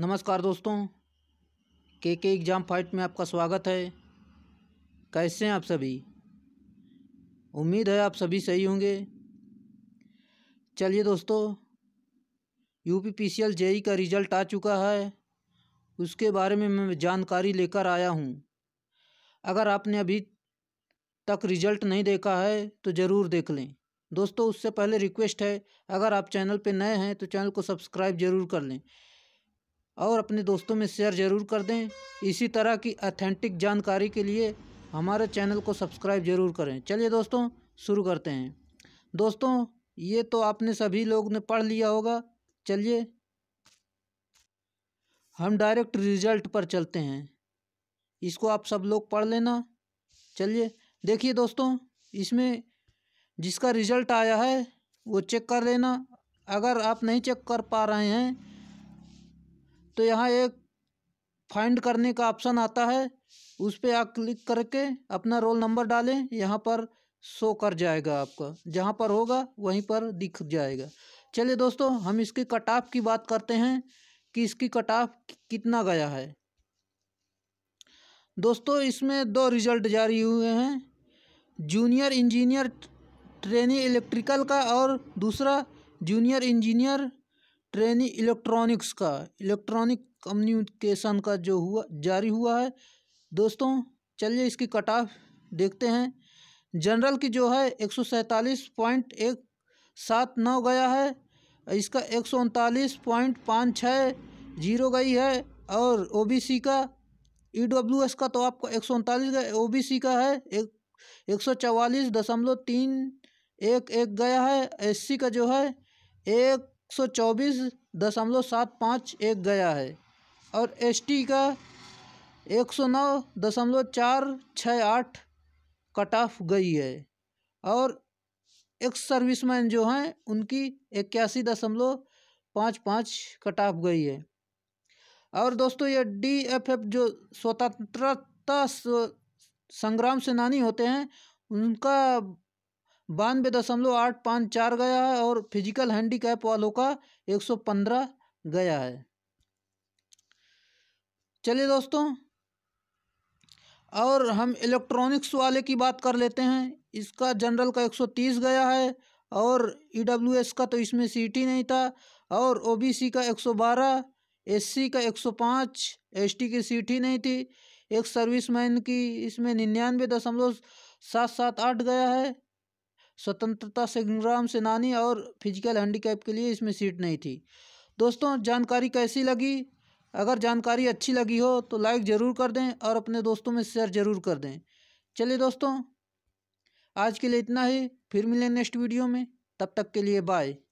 नमस्कार दोस्तों के के एग्ज़ाम फाइट में आपका स्वागत है कैसे हैं आप सभी उम्मीद है आप सभी सही होंगे चलिए दोस्तों U P P C L J E का रिज़ल्ट आ चुका है उसके बारे में मैं जानकारी लेकर आया हूँ अगर आपने अभी तक रिज़ल्ट नहीं देखा है तो ज़रूर देख लें दोस्तों उससे पहले रिक्वेस्ट है अगर आप चैनल पर नए हैं तो चैनल को सब्सक्राइब ज़रूर कर लें और अपने दोस्तों में शेयर ज़रूर कर दें इसी तरह की अथेंटिक जानकारी के लिए हमारे चैनल को सब्सक्राइब ज़रूर करें चलिए दोस्तों शुरू करते हैं दोस्तों ये तो आपने सभी लोग ने पढ़ लिया होगा चलिए हम डायरेक्ट रिजल्ट पर चलते हैं इसको आप सब लोग पढ़ लेना चलिए देखिए दोस्तों इसमें जिसका रिज़ल्ट आया है वो चेक कर लेना अगर आप नहीं चेक कर पा रहे हैं तो यहाँ एक फाइंड करने का ऑप्शन आता है उस पर आप क्लिक करके अपना रोल नंबर डालें यहाँ पर शो कर जाएगा आपका जहाँ पर होगा वहीं पर दिख जाएगा चलिए दोस्तों हम इसकी कट ऑफ की बात करते हैं कि इसकी कट ऑफ कितना गया है दोस्तों इसमें दो रिजल्ट जारी हुए हैं जूनियर इंजीनियर ट्रेनी इलेक्ट्रिकल का और दूसरा जूनियर इंजीनियर ट्रेनी इलेक्ट्रॉनिक्स का इलेक्ट्रॉनिक कम्युनिकेशन का जो हुआ जारी हुआ है दोस्तों चलिए इसकी कट ऑफ देखते हैं जनरल की जो है एक सौ सैंतालीस पॉइंट एक सात नौ गया है इसका एक सौ उनतालीस पॉइंट पाँच छः जीरो गई है और ओबीसी का ईडब्ल्यूएस का तो आपको एक सौ उनतालीस गया ओ का है एक एक सौ चवालीस दशमलव तीन एक एक गया है एससी का जो है एक सौ चौबीस दशमलव सात पाँच एक गया है और एसटी का एक सौ नौ दशमलव चार आठ कट ऑफ गई है और एक्स सर्विसमैन जो हैं उनकी इक्यासी दशमलव पाँच पाँच कट ऑफ गई है और दोस्तों ये डी एफ एफ जो स्वतंत्रता संग्राम सेनानी होते हैं उनका बानवे दशमलव आठ पाँच चार गया है और फिजिकल हैंडीकैप वालों का एक सौ पंद्रह गया है चलिए दोस्तों और हम इलेक्ट्रॉनिक्स वाले की बात कर लेते हैं इसका जनरल का एक सौ तीस गया है और ई डब्ल्यू एस का तो इसमें सीटी नहीं था और ओ बी सी का एक सौ बारह एस सी का एक सौ पाँच एस टी की सीटी नहीं थी एक सर्विस मैन की इसमें निन्यानवे दशमलव सात सात आठ गया है स्वतंत्रता संग्राम सेनानी और फिजिकल हैंडीकैप के लिए इसमें सीट नहीं थी दोस्तों जानकारी कैसी लगी अगर जानकारी अच्छी लगी हो तो लाइक ज़रूर कर दें और अपने दोस्तों में शेयर ज़रूर कर दें चलिए दोस्तों आज के लिए इतना ही फिर मिलें नेक्स्ट वीडियो में तब तक के लिए बाय